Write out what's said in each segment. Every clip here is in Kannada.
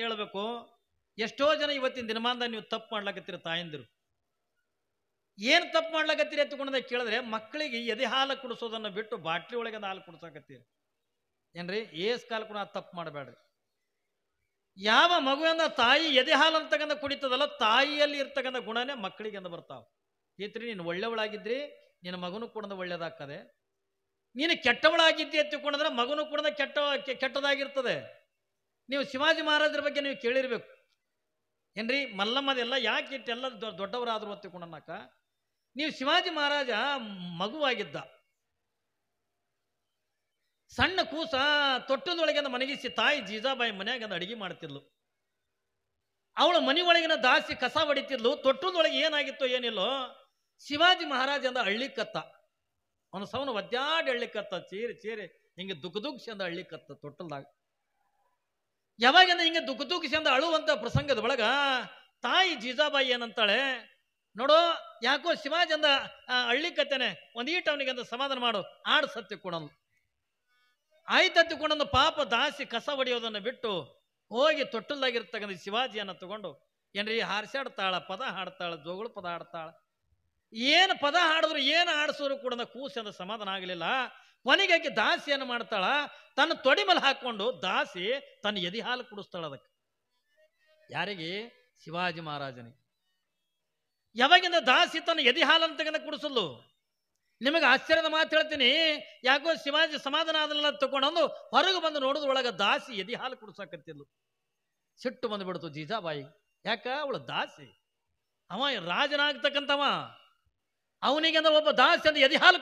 ಹೇಳಬೇಕು ಎಷ್ಟೋ ಜನ ಇವತ್ತಿನ ದಿನಮಾನದ ನೀವು ತಪ್ಪು ಮಾಡ್ಲಾಕತ್ತೀರ ತಾಯಂದಿರು ಏನು ತಪ್ಪು ಮಾಡ್ಲಾಕತ್ತೀರಿ ಎತ್ತುಕೊಂಡ ಕೇಳಿದ್ರೆ ಮಕ್ಕಳಿಗೆ ಎದೆ ಹಾಲು ಕುಡಿಸೋದನ್ನು ಬಿಟ್ಟು ಬಾಟ್ಲಿ ಒಳಗೆ ಹಾಲು ಕುಡಿಸಾಕತ್ತೀರಿ ಏನ್ರಿ ಏಸ್ ಕಾಲ ಕೂಡ ತಪ್ಪು ಮಾಡಬೇಡ್ರಿ ಯಾವ ಮಗುವನ್ನ ತಾಯಿ ಎದೆ ಹಾಲು ಅಂತಕ್ಕಂಥ ಕುಡಿತದಲ್ಲ ತಾಯಿಯಲ್ಲಿ ಇರ್ತಕ್ಕಂಥ ಗುಣನೇ ಮಕ್ಕಳಿಗೆ ಅಂದ ಬರ್ತಾವೆ ಏತ್ರಿ ನೀನು ಒಳ್ಳೆಯವಳಾಗಿದ್ರಿ ನಿನ್ನ ಮಗನೂ ಕೂಡ ಒಳ್ಳೇದಾಗ್ತದೆ ನೀನು ಕೆಟ್ಟವಳಾಗಿದ್ದಿ ಕೊಂಡ್ರೆ ಮಗನೂ ಕೂಡ ಕೆಟ್ಟ ಕೆಟ್ಟದಾಗಿರ್ತದೆ ನೀವು ಶಿವಾಜಿ ಮಹಾರಾಜರ ಬಗ್ಗೆ ನೀವು ಕೇಳಿರ್ಬೇಕು ಏನ್ರಿ ಮಲ್ಲಮ್ಮದೆಲ್ಲ ಯಾಕೆ ಇಟ್ಟೆಲ್ಲ ದೊಡ್ಡವರಾದ್ರು ಒತ್ತಿಕೊಂಡನಾಕ ನೀವು ಶಿವಾಜಿ ಮಹಾರಾಜ ಮಗುವಾಗಿದ್ದ ಸಣ್ಣ ಕೂಸ ತೊಟ್ಟದೊಳಗಿಂದ ಮನಗಿಸಿ ತಾಯಿ ಜೀಜಾಬಾಯಿ ಮನೆಯಾಗ ಅಡಿಗೆ ಮಾಡ್ತಿದ್ಲು ಅವಳ ಮನೆಯೊಳಗಿನ ದಾಸಿ ಕಸ ಹೊಡಿತಿದ್ಲು ತೊಟ್ಟದೊಳಗೆ ಏನಾಗಿತ್ತೋ ಏನಿಲ್ಲೋ ಶಿವಾಜಿ ಮಹಾರಾಜ ಅಂದ ಹಳ್ಳಿ ಕತ್ತ ಅವನ ಸವನ ಒದ್ದಾಡಿ ಹಳ್ಳಿ ಕತ್ತ ಚೀರಿ ಚೀರಿ ಹಿಂಗೆ ದುಃಖ ಅಂದ ಹಳ್ಳಿ ಕತ್ತ ತೊಟ್ಟಲ್ದಾಗ ಯಾವಾಗಂದ್ರೆ ಹಿಂಗೆ ದುಃಖ ತೂಕಿಸಿ ಅಂತ ಅಳುವಂಥ ಪ್ರಸಂಗದ ಒಳಗ ತಾಯಿ ಜೀಜಾಬಾಯಿ ಏನಂತಾಳೆ ನೋಡು ಯಾಕೋ ಶಿವಾಜಂದ ಹಳ್ಳಿ ಕತ್ತೇನೆ ಒಂದೀಟ ಅಂದ ಸಮಾಧಾನ ಮಾಡು ಆಡ್ ಸತ್ಯ ಕೊಡೋನು ಆಯ್ತತ್ತಿ ಕೂಡ ಪಾಪ ದಾಸಿ ಕಸ ಹೊಡೆಯೋದನ್ನು ಬಿಟ್ಟು ಹೋಗಿ ತೊಟ್ಟಲ್ದಾಗಿರ್ತಕ್ಕಂಥ ಶಿವಾಜಿಯನ್ನು ತಗೊಂಡು ಏನ್ರಿ ಹಾರಿಸಾಡ್ತಾಳ ಪದ ಹಾಡ್ತಾಳ ಜೋಗಳು ಪದ ಹಾಡ್ತಾಳ ಏನು ಪದ ಹಾಡಿದ್ರು ಏನು ಆಡಿಸಿದ್ರು ಕೂಡ ಕೂಸಂದ ಸಮಾಧಾನ ಆಗಲಿಲ್ಲ ಕೊನೆಗೆ ದಾಸಿಯನ್ನು ಮಾಡ್ತಾಳ ತನ್ನ ತೊಡಿ ಮೇಲೆ ಹಾಕೊಂಡು ದಾಸಿ ತನ್ನ ಎದಿ ಹಾಲು ಅದಕ್ಕೆ ಯಾರಿಗೆ ಶಿವಾಜಿ ಮಹಾರಾಜನಿಗೆ ಯಾವಾಗಿಂದ ದಾಸಿ ತನ್ನ ಎದಿ ಹಾಲನ್ನು ತೆಗೆದ ಕುಡಿಸಲು ನಿಮಗೆ ಆಶ್ಚರ್ಯದ ಮಾತು ಹೇಳ್ತೀನಿ ಯಾಕೋ ಶಿವಾಜಿ ಸಮಾಧಾನ ಆದಲ್ಲ ತಗೊಂಡು ಹೊರಗೆ ಬಂದು ನೋಡಿದ್ರು ಒಳಗ ದಾಸಿ ಎದಿ ಹಾಲು ಸಿಟ್ಟು ಸಿಟ್ಟು ಬಿಡ್ತು ಜೀಜಾಬಾಯಿ ಯಾಕ ಅವಳು ದಾಸಿ ಅವ ರಾಜನಾಗ್ತಕ್ಕಂಥವ ಅವನಿಗೆ ಅಂದ್ರೆ ಒಬ್ಬ ದಾಸಿಯಿಂದ ಅಂದ್ರೆ ಎದೆ ಹಾಲು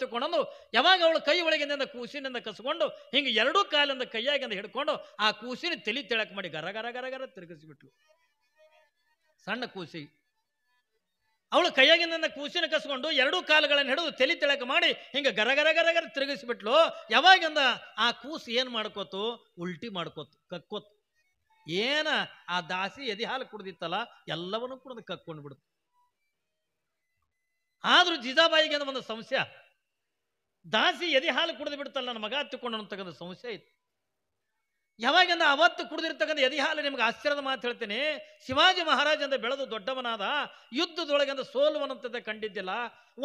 ತಿಳ್ಕೊಂಡು ಯಾವಾಗ ಅವಳು ಕೈ ಒಳಗಿನಿಂದ ಕೂಸಿನಿಂದ ಕಸ್ಕೊಂಡು ಹಿಂಗೆ ಎರಡೂ ಕಾಲಿಂದ ಕೈಯಾಗಿಂದ ಹಿಡ್ಕೊಂಡು ಆ ಕೂಸಿನ ತಲೆ ತೆಳಕ್ ಮಾಡಿ ಗರ ಗರ ಗರ ಗರ ತಿರುಗಿಸ್ಬಿಟ್ಲು ಸಣ್ಣ ಕೂಸಿ ಅವಳು ಕೈಯಾಗಿಂದ ಕೂಸಿನ ಕಸ್ಕೊಂಡು ಎರಡೂ ಕಾಲುಗಳನ್ನು ಹಿಡಿದು ತಲೆ ತೆಳಕ ಮಾಡಿ ಹಿಂಗೆ ಗರ ಗರ ಗರ ಗರ ಯಾವಾಗಿಂದ ಆ ಕೂಸು ಏನು ಮಾಡ್ಕೋತು ಉಲ್ಟಿ ಮಾಡ್ಕೋತು ಕಕ್ಕೋತು ಏನ ಆ ದಾಸಿ ಎದೆ ಹಾಲು ಕುಡ್ದಿತ್ತಲ್ಲ ಎಲ್ಲವನ್ನೂ ಕುಡಿದು ಕಕ್ಕೊಂಡು ಬಿಡ್ತು ಆದರೂ ಜಿಜಾಬಾಯಿಗೆ ಅನ್ನೋ ಒಂದು ಸಮಸ್ಯೆ ದಾಸಿ ಎದೆ ಹಾಲು ಕುಡಿದು ಬಿಡ್ತಲ್ಲ ನನ್ನ ಮಗ ಹತ್ತಿಕೊಂಡು ಅಂತಕ್ಕಂಥ ಸಮಸ್ಯೆ ಇತ್ತು ಯಾವಾಗಿಂದ ಅವತ್ತು ಕುಡಿದಿರ್ತಕ್ಕಂಥ ಎದೆ ಹಾಲು ನಿಮ್ಗೆ ಆಶ್ಚರ್ಯದ ಮಾತು ಹೇಳ್ತೇನೆ ಶಿವಾಜಿ ಮಹಾರಾಜಂದ ಬೆಳೆದು ದೊಡ್ಡವನಾದ ಯುದ್ಧದೊಳಗಿಂದ ಸೋಲುವನಂತದ ಕಂಡಿದ್ದಿಲ್ಲ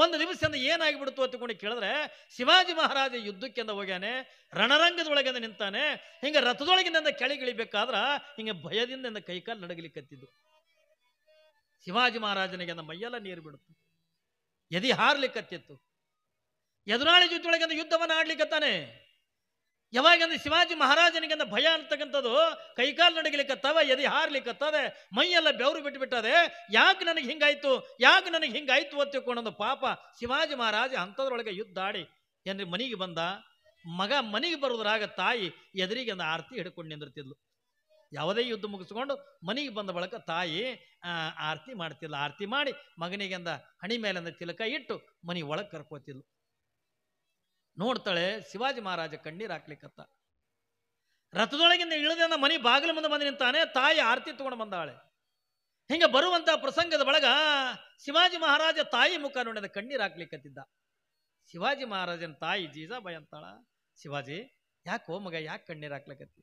ಒಂದು ದಿವಸದಿಂದ ಏನಾಗಿಬಿಡ್ತು ಅತ್ತಿಕೊಂಡು ಕೇಳಿದ್ರೆ ಶಿವಾಜಿ ಮಹಾರಾಜ ಯುದ್ಧಕ್ಕೆಂದ ಹೋಗ್ಯಾನೆ ರಣರಂಗದೊಳಗಿಂದ ನಿಂತಾನೆ ಹಿಂಗೆ ರಥದೊಳಗಿನಿಂದ ಕೆಳಗಿಳಿಬೇಕಾದ್ರೆ ಹಿಂಗೆ ಭಯದಿಂದ ಕೈಕಾಲು ನಡಗಲಿಕ್ಕತ್ತಿದ್ದು ಶಿವಾಜಿ ಮಹಾರಾಜನಿಗೆ ಮೈಯೆಲ್ಲ ನೀರು ಬಿಡುತ್ತೆ ಎದಿ ಹಾರ್ಲಿಕ್ಕತ್ತಿತ್ತು ಎದುರಾಳಿ ಯುದ್ಧವನ್ನ ಯುದ್ಧವನ್ನು ಆಡ್ಲಿಕ್ಕತ್ತಾನೆ ಯಾವಾಗಂದ್ರೆ ಶಿವಾಜಿ ಮಹಾರಾಜನಿಗಿಂತ ಭಯ ಅಂತಕ್ಕಂಥದ್ದು ಕೈಕಾಲು ನಡಗಲಿಕ್ಕತ್ತವೆ ಎದಿ ಹಾರ್ಲಿಕ್ಕತ್ತದೆ ಮೈಯೆಲ್ಲ ಬೆವರು ಬಿಟ್ಟುಬಿಟ್ಟದೆ ಯಾಕೆ ನನಗೆ ಹಿಂಗಾಯ್ತು ಯಾಕೆ ನನಗೆ ಹಿಂಗಾಯ್ತು ಅಂತ ಪಾಪ ಶಿವಾಜಿ ಮಹಾರಾಜ ಅಂಥದ್ರೊಳಗೆ ಯುದ್ಧ ಆಡಿ ಏನ್ರಿ ಮನೆಗೆ ಬಂದ ಮಗ ಮನೆಗೆ ಬರೋದ್ರಾಗ ತಾಯಿ ಎದುರಿಗೆ ಆರತಿ ಹಿಡ್ಕೊಂಡು ನಿಂದಿರ್ತಿದ್ಲು ಯಾವುದೇ ಯುದ್ಧ ಮುಗಿಸ್ಕೊಂಡು ಮನೆಗೆ ಬಂದ ಬಳಿಕ ತಾಯಿ ಆರತಿ ಮಾಡ್ತಿಲ್ಲ ಆರತಿ ಮಾಡಿ ಮಗನಿಗೆಂದ ಹಣಿ ಮೇಲಿಂದ ತಿಲಕ ಇಟ್ಟು ಮನೆ ಒಳಗೆ ಕರ್ಕೋತಿಲ್ಲ ನೋಡ್ತಾಳೆ ಶಿವಾಜಿ ಮಹಾರಾಜ ಕಣ್ಣೀರು ಹಾಕ್ಲಿಕ್ಕತ್ತ ರಥದೊಳಗಿಂದ ಇಳಿದ ಮನಿ ಬಾಗಿಲು ಮುಂದೆ ಬಂದು ನಿಂತಾನೆ ತಾಯಿ ಆರತಿ ತಗೊಂಡು ಬಂದಾಳೆ ಹಿಂಗೆ ಬರುವಂತಹ ಪ್ರಸಂಗದ ಬಳಗ ಶಿವಾಜಿ ಮಹಾರಾಜ ತಾಯಿ ಮುಖ ನೋಡಿದ ಕಣ್ಣೀರು ಹಾಕ್ಲಿಕ್ಕತ್ತಿದ್ದ ಶಿವಾಜಿ ಮಹಾರಾಜನ ತಾಯಿ ಜೀಜಾಬಾಯಿ ಅಂತಾಳ ಶಿವಾಜಿ ಯಾಕೋ ಮಗ ಯಾಕೆ ಕಣ್ಣೀರು ಹಾಕ್ಲಿಕ್ಕತ್ತಿ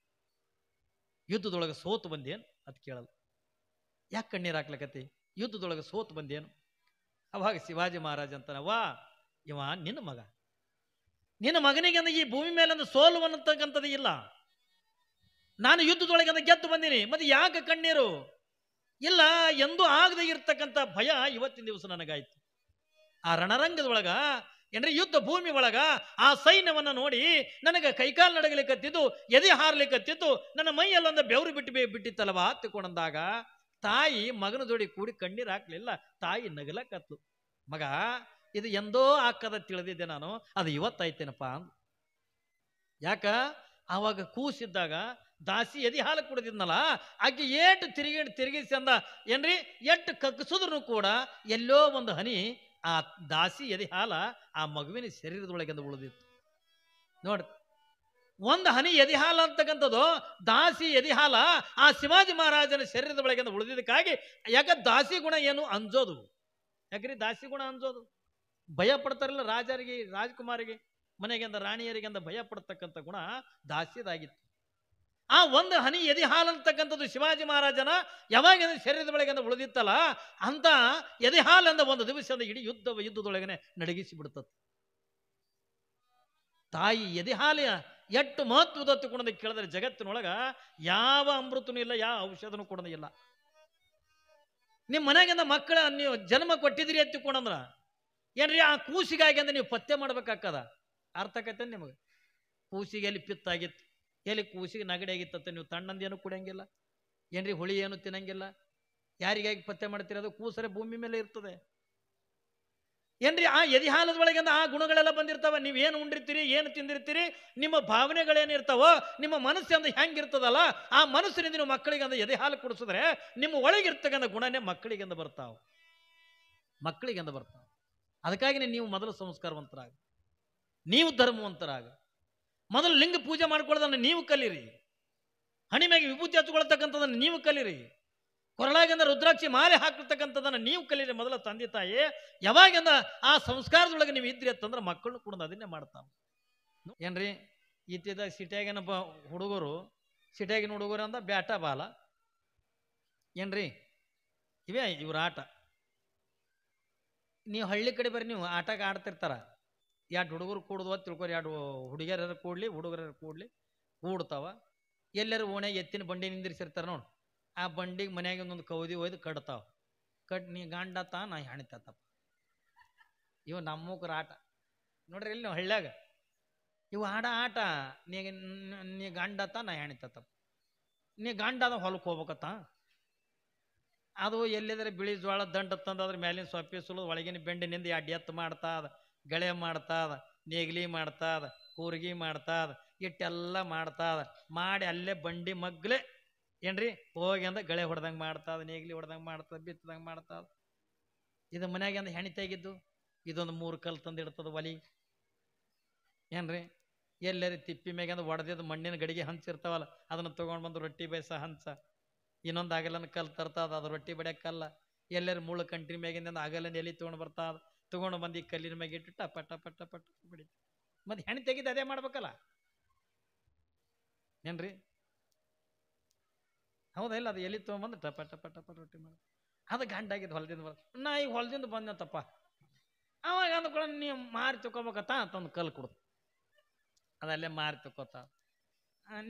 ಯುದ್ಧದೊಳಗೆ ಸೋತು ಬಂದೇನು ಅಂತ ಕೇಳಲ್ಲ ಯಾಕೆ ಕಣ್ಣೀರು ಹಾಕ್ಲಕತ್ತಿ ಯುದ್ಧದೊಳಗೆ ಸೋತು ಬಂದೇನು ಅವಾಗ ಶಿವಾಜಿ ಮಹಾರಾಜ ಅಂತಾನ ವಾ ಇವ ನಿನ್ನ ಮಗ ನಿನ್ನ ಮಗನಿಗೆ ಅಂದ್ರೆ ಈ ಭೂಮಿ ಮೇಲೆ ಅಂದ್ರೆ ಸೋಲು ಅನ್ನತಕ್ಕಂಥದ್ದು ಇಲ್ಲ ನಾನು ಯುದ್ಧದೊಳಗೆ ಅಂದ್ರೆ ಗೆದ್ದು ಬಂದೀನಿ ಮತ್ತೆ ಯಾಕೆ ಕಣ್ಣೀರು ಇಲ್ಲ ಎಂದು ಆಗದೆ ಇರ್ತಕ್ಕಂಥ ಭಯ ಇವತ್ತಿನ ದಿವಸ ನನಗಾಯ್ತು ಆ ರಣರಂಗದೊಳಗ ಏನ್ರಿ ಯುದ್ಧ ಭೂಮಿ ಒಳಗ ಆ ಸೈನ್ಯವನ್ನು ನೋಡಿ ನನಗೆ ಕೈಕಾಲು ನಡಗಲಿಕ್ಕತ್ತಿದ್ದು ಎದೆ ಹಾರ್ಲಿಕ್ಕತ್ತಿತ್ತು ನನ್ನ ಮೈಯಲ್ಲೊಂದು ಬೆವರು ಬಿಟ್ಟು ಬಿಟ್ಟಿತ್ತಲ್ವ ಹತ್ತಿಕೊಂಡಂದಾಗ ತಾಯಿ ಮಗನ ಜೋಡಿ ಕೂಡಿ ಕಣ್ಣೀರು ಹಾಕ್ಲಿಲ್ಲ ತಾಯಿ ನಗಲಕ್ಕತ್ತು ಮಗ ಇದು ಎಂದೋ ಆಕದ ತಿಳಿದಿದ್ದೆ ನಾನು ಅದು ಇವತ್ತಾಯ್ತೇನಪ್ಪ ಅಂದ ಯಾಕ ಆವಾಗ ಕೂಸಿದ್ದಾಗ ದಾಸಿ ಎದಿ ಹಾಲು ಕುಡಿದಿದ್ನಲ್ಲ ಆಕೆ ಏಟು ತಿರುಗಿ ತಿರುಗಿಸಿ ಅಂದ ಏನ್ರಿ ಎಟ್ಟು ಕಕ್ಕಿಸಿದ್ರು ಕೂಡ ಎಲ್ಲೋ ಒಂದು ಹನಿ ಆ ದಾಸಿ ಎದೆ ಹಾಲ ಆ ಮಗುವಿನ ಶರೀರದೊಳಗೆಂದು ಉಳಿದಿತ್ತು ನೋಡಿ ಒಂದು ಹನಿ ಎದೆ ಅಂತಕ್ಕಂಥದ್ದು ದಾಸಿ ಎದೆ ಆ ಶಿವಾಜಿ ಮಹಾರಾಜನ ಶರೀರದ ಒಳಗಿಂದ ಉಳಿದಿದ್ದಕ್ಕಾಗಿ ಯಾಕೆ ದಾಸಿ ಗುಣ ಏನು ಅಂಜೋದು ಯಾಕ್ರಿ ದಾಸಿ ಗುಣ ಅಂಜೋದು ಭಯ ಪಡ್ತಾರಲ್ಲ ರಾಜರಿಗೆ ರಾಜಕುಮಾರಿಗೆ ಮನೆಗೆಂದ ರಾಣಿಯರಿಗೆಂದ ಭಯ ಪಡ್ತಕ್ಕಂಥ ಗುಣ ದಾಸಿದಾಗಿತ್ತು ಆ ಒಂದು ಹನಿ ಎದಿ ಹಾಲು ಅಂತಕ್ಕಂಥದ್ದು ಶಿವಾಜಿ ಮಹಾರಾಜನ ಯಾವಾಗ ಶರೀರದ ಬೆಳಗ್ಗೆ ಉಳಿದಿತ್ತಲ್ಲ ಅಂತ ಎದೆ ಹಾಲು ಅಂದ ಒಂದು ದಿವಸದ ಇಡೀ ಯುದ್ಧ ಯುದ್ಧದೊಳಗನೆ ನಡಗಿಸಿ ಬಿಡ್ತದೆ ತಾಯಿ ಎದೆ ಹಾಲು ಎಷ್ಟು ಮಹತ್ವದ ಕೊಡೋದು ಕೇಳಿದ್ರೆ ಜಗತ್ತಿನೊಳಗ ಯಾವ ಅಮೃತನೂ ಇಲ್ಲ ಯಾವ ಔಷಧನೂ ಕೊಡೋದಿಲ್ಲ ಇಲ್ಲ ನಿಮ್ಮ ಮನೆಗಿಂದ ಮಕ್ಕಳ ನೀವು ಜನ್ಮ ಕೊಟ್ಟಿದ್ರಿ ಕೊಡಂದ್ರ ಏನ್ರಿ ಆ ಕೂಸಿಗಾಗಿ ಅಂದ್ರೆ ನೀವು ಪತ್ತೆ ಮಾಡ್ಬೇಕಾಗ್ತದ ಅರ್ಥ ನಿಮಗೆ ಕೂಸಿಗೆ ಅಲ್ಲಿ ಪಿತ್ತಾಗಿತ್ತು ಎಲ್ಲಿ ಕೂಸಿಗೆ ನಗಡಿ ಆಗಿತ್ತಂತ ನೀವು ತಣ್ಣಂದೇನು ಕುಡಿಯಂಗಿಲ್ಲ ಏನ್ರಿ ಹುಳಿ ಏನು ತಿನ್ನಂಗಿಲ್ಲ ಯಾರಿಗಾಗಿ ಪತ್ತೆ ಮಾಡ್ತೀರಿ ಅದು ಕೂಸರೆ ಭೂಮಿ ಮೇಲೆ ಇರ್ತದೆ ಏನ್ರಿ ಆ ಎದಿಹಾಲದ ಒಳಗಿಂದ ಆ ಗುಣಗಳೆಲ್ಲ ಬಂದಿರ್ತಾವ ಏನು ಉಂಡಿರ್ತೀರಿ ಏನು ತಿಂದಿರ್ತೀರಿ ನಿಮ್ಮ ಭಾವನೆಗಳೇನಿರ್ತಾವೋ ನಿಮ್ಮ ಮನಸ್ಸು ಮನಸ್ಸಿಂದ ಹೆಂಗಿರ್ತದಲ್ಲ ಆ ಮನಸ್ಸಿನಿಂದ ನೀವು ಮಕ್ಕಳಿಗೆ ಎದೆ ಹಾಲು ಕುಡಿಸಿದ್ರೆ ನಿಮ್ಮ ಒಳಗಿರ್ತಕ್ಕಂಥ ಗುಣನೇ ಮಕ್ಕಳಿಗೆಂದ ಬರ್ತಾವೆ ಮಕ್ಕಳಿಗಿಂದ ಬರ್ತಾವೆ ಅದಕ್ಕಾಗಿ ನೀವು ಮೊದಲು ಸಂಸ್ಕಾರವಂತರಾಗ ನೀವು ಧರ್ಮವಂತರಾಗ ಮೊದಲು ಲಿಂಗ ಪೂಜೆ ಮಾಡ್ಕೊಳ್ಳೋದನ್ನು ನೀವು ಕಲಿರಿ ಹಣಿ ವಿಭೂತಿ ಹಚ್ಕೊಳ್ತಕ್ಕಂಥದ್ದನ್ನು ನೀವು ಕಲಿರಿ ಕೊರಳಾಗಿಂದ ರುದ್ರಾಕ್ಷಿ ಮಾಲೆ ಹಾಕಿರ್ತಕ್ಕಂಥದ್ದನ್ನು ನೀವು ಕಲಿರಿ ಮೊದಲ ತಂದೆ ತಾಯಿ ಯಾವಾಗಿಂದ ಆ ಸಂಸ್ಕಾರದೊಳಗೆ ನೀವು ಇದ್ರಿ ಅಂತಂದ್ರೆ ಮಕ್ಕಳು ಕೂಡ ಅದನ್ನೇ ಮಾಡ್ತಾವೆ ಏನ್ರಿ ಇತ್ತಿದ್ದಾಗ ಸಿಟಿಯಾಗಿನ ಬ ಹುಡುಗರು ಸಿಟಿಯಾಗಿನ ಹುಡುಗರು ಅಂದ ಬ್ಯಾಟ ಬಾಲ ಏನ್ರಿ ಇವೇ ಇವ್ರ ಆಟ ನೀವು ಹಳ್ಳಿ ಕಡೆ ಬರ್ರಿ ನೀವು ಆಟಕ್ಕೆ ಆಡ್ತಿರ್ತಾರ ಎರಡು ಹುಡುಗರು ಕೂಡ್ದು ತಿಳ್ಕೊರಿ ಎರಡು ಹುಡುಗಿಯರ ಕೂಡ್ಲಿ ಹುಡುಗರ ಕೂಡ್ಲಿ ಕೂಡ್ತಾವ ಎಲ್ಲರೂ ಓಣೆ ಎತ್ತಿನ ಬಂಡಿ ನಿಂದಿರ್ಸಿರ್ತಾರೆ ನೋಡಿ ಆ ಬಂಡಿಗೆ ಮನೆಯಾಗ ಒಂದೊಂದು ಕೌದಿ ಒಯ್ದು ಕಟ್ತಾವ ಕಟ್ ನೀ ಗಂಡ ತಾ ನಾ ಹೆಣ್ತಾತಪ್ಪ ಇವು ನಮ್ಮೂಕ ಆಟ ನೋಡ್ರಿ ಇಲ್ಲಿ ನಾವು ಹಳ್ಳ್ಯಾಗ ಇವು ಆಡ ಆಟ ನೀ ನೀ ಗಂಡ ತಾ ನಾ ಹೆಣ್ತಾತಪ್ಪ ನೀ ಗಂಡ ಅದ ಹೊಲಕ್ಕೆ ಹೋಗ್ಬೇಕತ್ತ ಅದು ಎಲ್ಲಿದ್ರೆ ಬಿಳಿ ಜೋಳ ದಂಡ ತಂದು ಅದ್ರ ಮೇಲಿನ ಸೊಪ್ಪಿ ಒಳಗಿನ ಬೆಂಡಿನಿಂದ ಎಡ್ಡೆತ್ತು ಮಾಡ್ತಾ ಅದ ಗಳೆ ಮಾಡ್ತಾದ ನೇಗಿಲಿ ಮಾಡ್ತಾದ ಕೂರ್ಗಿ ಮಾಡ್ತಾದ ಇಟ್ಟೆಲ್ಲ ಮಾಡ್ತಾದ ಮಾಡಿ ಅಲ್ಲೇ ಬಂಡಿ ಮಗ್ಲೆ ಏನ್ರಿ ಹೋಗಿ ಅಂದ ಗಳೆ ಹೊಡೆದಂಗೆ ಮಾಡ್ತಾದ ನೇಗಿಲಿ ಹೊಡೆದಂಗೆ ಮಾಡ್ತದ ಬಿತ್ತದಂಗೆ ಮಾಡ್ತಾದ ಇದು ಮನೆಯಾಗೆ ಅಂದ ಹೆಣಿ ತೆಗಿದ್ದು ಇದೊಂದು ಮೂರು ಕಲ್ ತಂದು ಇಡ್ತದ ಒಲಿ ಏನ್ರಿ ಎಲ್ಲರಿ ತಿಪ್ಪಿ ಮ್ಯಾಗೆ ಅಂದ್ರೆ ಒಡೆದಿದ್ದು ಮಣ್ಣಿನ ಗಡಿಗೆ ಹಂಚಿರ್ತಾವಲ್ಲ ಅದನ್ನು ತೊಗೊಂಡು ಬಂದು ರೊಟ್ಟಿ ಬೇಯಿಸ ಹಂಚ ಇನ್ನೊಂದು ಆಗಲನ ಕಲ್ಲು ತರ್ತದ ಅದು ರೊಟ್ಟಿ ಬಡಿಯೋಕ್ಕಲ್ಲ ಎಲ್ಲರ ಮುಳ್ಳು ಕಂಟ್ರಿ ಮ್ಯಾಗಿಂದ ಆಗಲನ ಎಲೆ ತೊಗೊಂಡು ಬರ್ತಾದ ತಗೊಂಡು ಬಂದು ಕಲ್ಲಿನ ಮ್ಯಾಗೆ ಇಟ್ಟು ಟಪ ಟಪ ಟಪ ಟಪ ಬಿಡಿತು ಮತ್ತೆ ಹೆಣ್ಣು ತೆಗೆದು ಅದೇ ಮಾಡ್ಬೇಕಲ್ಲ ಏನ್ರಿ ಹೌದ ಇಲ್ಲ ಅದು ಎಲ್ಲಿ ತೊಗೊಂಬಂದು ಟಪ ಟಪ ಟಪ ರೊಟ್ಟಿ ಮಾಡ ಅದು ಗಂಡಾಗಿದ್ದು ಹೊಲದಿಂದ ಬರ ನಾ ಈಗ ಹೊಲದಿಂದ ತಪ್ಪ ಅವಾಗ ಅಂದ ಕೂಡ ನೀವು ಮಾರಿ ಅಂತ ಒಂದು ಕಲ್ಲು ಕೊಡ್ತ ಅದಲ್ಲೇ ಮಾರಿ ತೊಗೋತ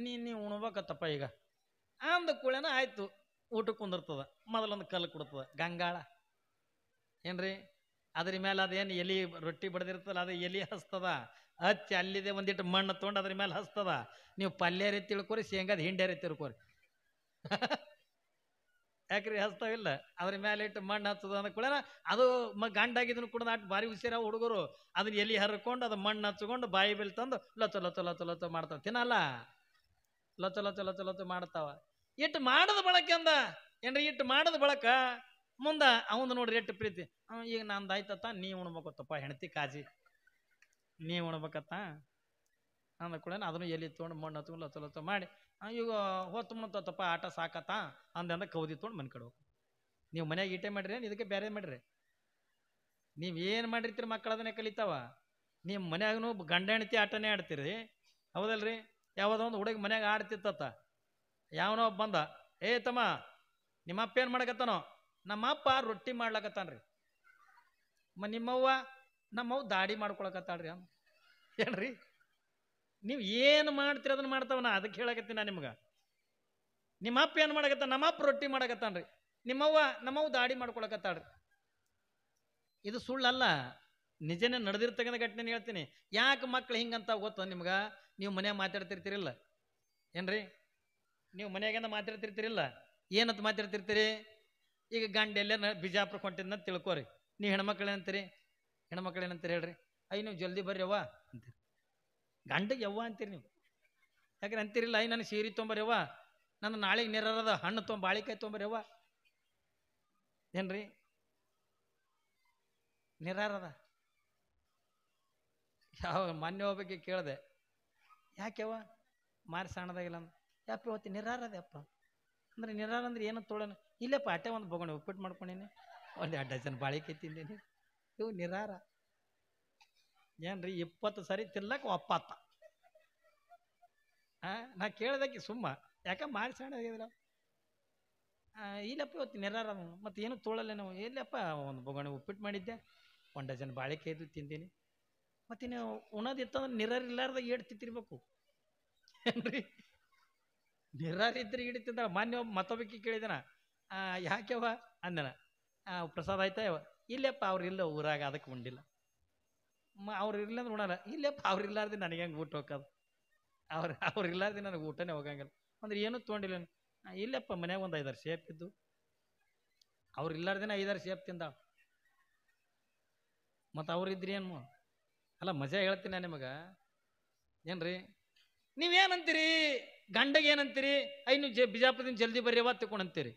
ನೀ ನೀವು ಉಣ್ಬೇಕತ್ತಪ್ಪ ಈಗ ಅಂದ ಕೂಳೆನ ಆಯ್ತು ಊಟಕ್ಕೆ ಕುಂದಿರ್ತದ ಮೊದಲೊಂದು ಕಲ್ಲು ಕೊಡ್ತದ ಗಂಗಾಳ ಏನ್ರಿ ಅದ್ರ ಮೇಲೆ ಅದೇನು ಎಲಿ ರೊಟ್ಟಿ ಬಡ್ದಿರ್ತಲ್ಲ ಅದು ಎಲಿ ಹಸ್ತದ ಹಚ್ಚಿ ಅಲ್ಲಿದೆ ಒಂದಿಟ್ಟು ಮಣ್ಣು ತೊಗೊಂಡು ಅದ್ರ ಮೇಲೆ ಹಸ್ತದ ನೀವು ಪಲ್ಯ ರೀತಿ ತಿಳ್ಕೊರಿ ಶೇಂಗಾದ ಹಿಂಡೆ ರೀತಿ ತಿಳ್ಕೊರಿ ಯಾಕ್ರಿ ಹಸ್ತವಿಲ್ಲ ಅದ್ರ ಮೇಲೆ ಇಟ್ಟು ಮಣ್ಣು ಹಚ್ಚದ ಅಂದ ಕೂಡ ಅದು ಮ ಆಗಿದನು ಕೂಡ ಅಟ್ ಭಾರಿ ಹುಷಾರ ಹುಡುಗರು ಅದನ್ನ ಎಲಿ ಹರ್ಕೊಂಡು ಅದು ಮಣ್ಣು ಹಚ್ಕೊಂಡು ಬಾಯಿ ಬಿಲ್ ತಂದು ಲೊಚ ಚಲೋ ಲೊಚ ಲೊಚ ಮಾಡ್ತಾವ ತಿನ್ನಲ್ಲ ಲೊಚ ಲೊಚ ಲೊಚ ಲೊಚ ಮಾಡ್ತಾವ ಇಟ್ಟು ಮಾಡದ ಅಂದ ಏನ್ರಿ ಇಟ್ಟು ಮಾಡದ ಬಳಕ ಮುಂದೆ ಅವನು ನೋಡ್ರಿ ಎಟ್ಟು ಪ್ರೀತಿ ಈಗ ನಂದು ಆಯ್ತತ್ತ ನೀ ಉಣ್ಬೇಕತ್ತಪ್ಪ ಹೆಂಡತಿ ಕಾಜಿ ನೀ ಉಣ್ಬೇಕತ್ತ ಅಂದ ಕೂಡ ಅದನ್ನು ಎಲ್ಲಿ ತೊಗೊಂಡು ಮಣ್ಣು ಹತ್ತು ಲತ್ತು ಮಾಡಿ ಈಗ ಹೊತ್ತು ಮುಣತಪ್ಪ ಆಟ ಸಾಕತ್ತ ಅಂದ ಕೌದಿ ತೊಗೊಂಡು ಮನೆ ಕಡೆ ನೀವು ಮನೆಯಾಗ ಈಟೆ ಮಾಡಿರಿ ಇದಕ್ಕೆ ಬೇರೆ ಮಾಡಿರಿ ನೀವು ಏನು ಮಾಡಿರ್ತೀರಿ ಮಕ್ಕಳು ಅದನ್ನೇ ಕಲಿತಾವ ನೀವು ಮನೆಯಾಗೂ ಗಂಡ ಹೆಂಡತಿ ಆಟನೇ ಆಡ್ತೀರಿ ಹೌದಲ್ರಿ ಯಾವುದೋ ಒಂದು ಹುಡುಗಿ ಮನ್ಯಾಗ ಆಡ್ತಿತ್ತ ಯಾವನೋ ಬಂದ ಏ ತಮ್ಮ ನಿಮ್ಮಪ್ಪ ಏನು ಮಾಡಕತ್ತನೋ ನಮ್ಮಪ್ಪ ರೊಟ್ಟಿ ಮಾಡ್ಲಕತ್ತಾನ್ರಿ ಮ ನಿಮ್ಮವ್ವ ನಮ್ಮವ್ ದಾಡಿ ಮಾಡ್ಕೊಳಕತ್ತಾಳ್ರಿ ಅಮ್ಮ ಹೇಳ್ರಿ ನೀವು ಏನು ಮಾಡ್ತೀರ ಅದನ್ನ ಮಾಡ್ತಾವನ ಅದಕ್ಕೆ ಹೇಳಕತ್ತೀನಿ ನಾ ನಿಮ್ಗೆ ನಿಮ್ಮಪ್ಪ ಏನು ಮಾಡಕತ್ತ ನಮ್ಮಪ್ಪ ರೊಟ್ಟಿ ಮಾಡಕತ್ತಾನ್ರಿ ನಿಮ್ಮವ್ವ ನಮ್ಮವ್ ದಾಡಿ ಮಾಡ್ಕೊಳಕತ್ತಾಳ್ರಿ ಇದು ಸುಳ್ಳಲ್ಲ ನಿಜನೇ ನಡೆದಿರ್ತಕ್ಕಂಥ ಘಟನೆ ಹೇಳ್ತೀನಿ ಯಾಕೆ ಮಕ್ಳು ಹಿಂಗಂತ ಗೊತ್ತ ನಿಮ್ಗೆ ನೀವು ಮನೆ ಮಾತಾಡ್ತಿರ್ತಿರಿಲ್ಲ ಏನ್ರಿ ನೀವು ಮನೆಯಾಗಿಂದ ಮಾತಾಡ್ತಿರ್ತಿರಿಲ್ಲ ಏನಂತ ಮಾತಾಡ್ತಿರ್ತೀರಿ ಈಗ ಗಂಡ ಎಲ್ಲ ಬಿಜಾಪುರ ತಿಳ್ಕೊ ತಿಳ್ಕೊರಿ ನೀ ಹೆಣ್ಮಕ್ಳು ಏನಂತೀರಿ ಹೆಣ್ಮಕ್ಳು ಏನಂತೀರಿ ಹೇಳ್ರಿ ಅಯ್ಯ ನೀವು ಜಲ್ದಿ ಬರ್ರಿ ಅವ್ವ ಅಂತೀರಿ ಗಂಡಗೆ ಯವ್ವ ಅಂತೀರಿ ನೀವು ಯಾಕಂದ್ರೆ ಅಂತೀರಿಲ್ಲ ಅಯ್ಯ ನನ್ನ ಸೀರೆ ಅವ್ವ ನನ್ನ ನಾಳೆಗೆ ನೆರದ ಹಣ್ಣು ತೊಂಬ ಬಾಳಿಕಾಯಿ ಏನು ಏನ್ರಿ ನಿರಾರದ ಯಾವ ಮೊನ್ನೆ ಹೋಗ್ಬೇಕು ಕೇಳಿದೆ ಯಾಕೆವ ಮಾರಿ ಸಣ್ಣದಾಗಿಲ್ಲ ಅಂದ್ರೆ ಯಪ್ಪ ಇವತ್ತು ಅಪ್ಪ ಅಂದ್ರೆ ನಿರಾರ ಅಂದ್ರೆ ಏನು ತೊಳೋಣ ಇಲ್ಲೇ ಪಾಟೆ ಒಂದು ಬೊಗಣೆ ಉಪ್ಪಿಟ್ಟು ಮಾಡ್ಕೊಂಡಿನಿ ಒಂದು ಎರಡು ಡಜನ್ ಬಾಳಿಕೆ ತಿಂದೀನಿ ಇವು ನಿರಾರ ಏನ್ರಿ ಇಪ್ಪತ್ತು ಸರಿ ತಿನ್ಲಕ್ಕೆ ಒಪ್ಪತ್ತ ನಾ ಕೇಳ್ದಕ್ಕೆ ಸುಮ್ಮ ಯಾಕ ಮಾರಿ ಸಣ್ಣ ಇಲ್ಲಪ್ಪ ಇವತ್ತು ನಿರಾರ ಮತ್ತೆ ಏನು ತೋಳಲ್ಲ ನಾವು ಇಲ್ಲಪ್ಪ ಒಂದು ಬೊಗಣೆ ಉಪ್ಪಿಟ್ಟು ಮಾಡಿದ್ದೆ ಒಂದು ಡಜನ್ ಬಾಳಿಕೆ ತಿಂದೀನಿ ಮತ್ತೆ ನೀವು ಉಣದಿತ್ತಂದ್ರೆ ನಿರಾರ ಇಲ್ಲಾರ್ದ ಏಟ್ ತಿತ್ತಿರ್ಬೇಕು ಏನ್ರಿ ನಿರಾರಿದ್ರೆ ಹಿಡಿತಿದ್ದ ಮಾನ್ಯ ಮತ್ತೊಬ್ಬಕ್ಕೆ ಕೇಳಿದನ ಯಾಕೆವ ಅಂದನ ಪ್ರಸಾದ ಆಯ್ತಾ ಯಾವ ಇಲ್ಲಪ್ಪ ಅವ್ರು ಇಲ್ಲ ಊರಾಗ ಅದಕ್ಕೆ ಉಂಡಿಲ್ಲ ಮ ಅವ್ರು ಇರಲಿಲ್ಲ ಅಂದ್ರೆ ಉಣಲ್ಲ ಇಲ್ಲಪ್ಪ ಅವ್ರು ಇಲ್ಲಾರ್ದೆ ನನಗೆ ಹೆಂಗೆ ಊಟ ಹೋಗೋದು ಅವ್ರು ಅವ್ರು ನನಗೆ ಊಟನೇ ಹೋಗಂಗಿಲ್ಲ ಅಂದ್ರೆ ಏನೂ ತೊಗೊಂಡಿಲ್ಲ ಇಲ್ಲಪ್ಪ ಮನ್ಯಾಗ ಒಂದು ಐದಾರು ಸೇಪ್ ಇದ್ದು ಅವ್ರು ಇಲ್ಲಾರ್ದೇನ ಐದಾರು ಸೇಪ್ ತಿಂದಾವ ಮತ್ತು ಅವ್ರಿದ್ರಿ ಏನು ಅಲ್ಲ ಮಜಾ ಹೇಳ್ತೀನಿ ನಿಮಗೆ ಏನ್ರಿ ನೀವೇನಂತೀರಿ ಗಂಡಗೆ ಏನಂತೀರಿ ಐನು ಜ ಬಿಜಾಪುರದಿಂದ ಜಲ್ದಿ ಬರ್ರಿ ಅವತ್ತು ಅಂತೀರಿ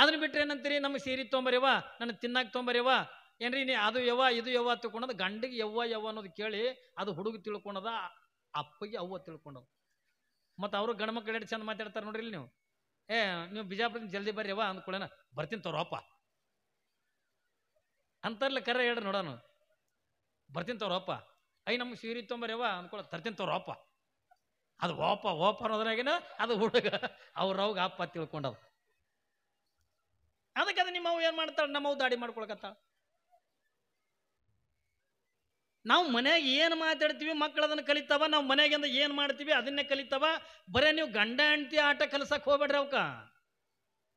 ಅದನ್ನ ಬಿಟ್ಟರೆ ಏನಂತೀರಿ ನಮ್ಗೆ ಸೀರೆ ತೊಂಬರಿವ ನನ್ನ ತಿನ್ನಾಕ ತೊಂಬರಿವ ಏನ್ರಿ ನೀ ಅದು ಯವ್ವ ಇದು ಯವ್ವ ತಿಳ್ಕೊಂಡದ ಗಂಡಿಗೆ ಯವ್ವ ಯವ್ವ ಅನ್ನೋದು ಕೇಳಿ ಅದು ಹುಡುಗ ತಿಳ್ಕೊಂಡದ ಅಪ್ಪಗೆ ಅವ್ವ ತಿಳ್ಕೊಂಡದ ಮತ್ತು ಅವರು ಗಂಡು ಮಕ್ಕಳು ಎರಡು ಚಂದ ಮಾತಾಡ್ತಾರೆ ನೋಡ್ರಿ ನೀವು ಏ ನೀವು ಬಿಜಾಪುರದಿಂದ ಜಲ್ದಿ ಬರ್ರಿ ಯವ್ವ ಅಂದ್ಕೊಳ್ಳೋಣ ಬರ್ತೀನಿ ತೋರಪ್ಪ ಅಂತರ್ಲೆ ಕರೆ ಹೇಳ್ರಿ ನೋಡೋಣ ಬರ್ತೀನಿ ತೋರಪ್ಪ ಐ ನಮ್ಗೆ ಸೀರೆ ತೊಂಬರಿವ ಅಂದ್ಕೊಳ ತರ್ತೀನಿ ತೋರಪ್ಪ ಅದು ಓಪ ಓಪ ಅನ್ನೋದ್ರಾಗಿನ ಅದು ಹುಡುಗ ಅವ್ರವ್ಗೆ ಅಪ್ಪ ತಿಳ್ಕೊಂಡದು ಅದಕ್ಕೆ ನಿಮ್ಮ ನಿಮ್ಮವ್ ಏನು ಮಾಡ್ತಾಳೆ ನಮ್ಮವ್ ದಾಡಿ ಮಾಡ್ಕೊಳಕತ್ತಾಳ ನಾವು ಮನೆಯಾಗ ಏನು ಮಾತಾಡ್ತೀವಿ ಮಕ್ಕಳು ಅದನ್ನು ಕಲಿತಾವ ನಾವು ಮನೆಯಾಗಿಂದ ಏನು ಮಾಡ್ತೀವಿ ಅದನ್ನೇ ಕಲಿತಾವ ಬರೇ ನೀವು ಗಂಡ ಹೆಂಡತಿ ಆಟ ಕಲಸಕ್ಕೆ ಹೋಗ್ಬೇಡ್ರಿ ಅವಕ್ಕ